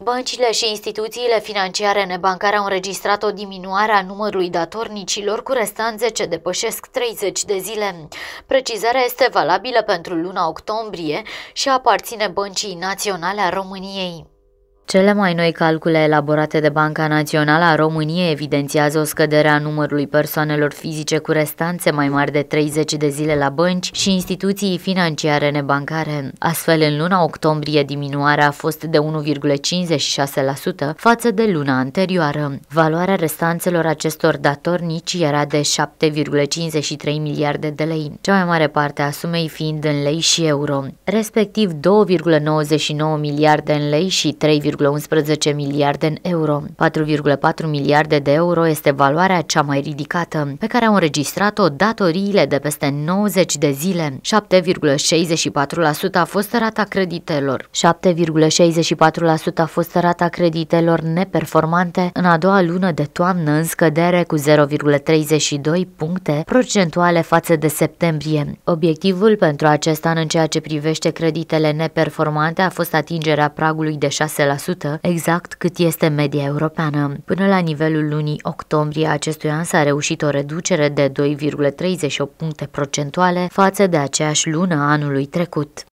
Băncile și instituțiile financiare nebancare au înregistrat o diminuare a numărului datornicilor cu restanțe ce depășesc 30 de zile. Precizarea este valabilă pentru luna octombrie și aparține Băncii Naționale a României. Cele mai noi calcule elaborate de Banca Națională a României evidențiază o scădere a numărului persoanelor fizice cu restanțe mai mari de 30 de zile la bănci și instituții financiare nebancare. Astfel, în luna octombrie, diminuarea a fost de 1,56% față de luna anterioară. Valoarea restanțelor acestor datornici era de 7,53 miliarde de lei, cea mai mare parte a sumei fiind în lei și euro, respectiv 2,99 miliarde în lei și 3, 1,11 miliarde în euro. 4,4 miliarde de euro este valoarea cea mai ridicată, pe care au înregistrat-o datoriile de peste 90 de zile. 7,64% a fost rata creditelor. 7,64% a fost rata creditelor neperformante în a doua lună de toamnă în scădere cu 0,32 puncte procentuale față de septembrie. Obiectivul pentru acest an în ceea ce privește creditele neperformante a fost atingerea pragului de 6% 1%, exact cât este media europeană. Până la nivelul lunii octombrie acestui an s-a reușit o reducere de 2,38 puncte procentuale față de aceeași lună anului trecut.